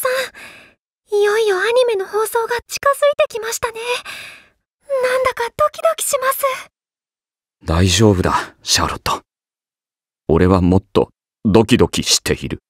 さん、いよいよアニメの放送が近づいてきましたね。なんだかドキドキします。大丈夫だ、シャーロット。俺はもっとドキドキしている。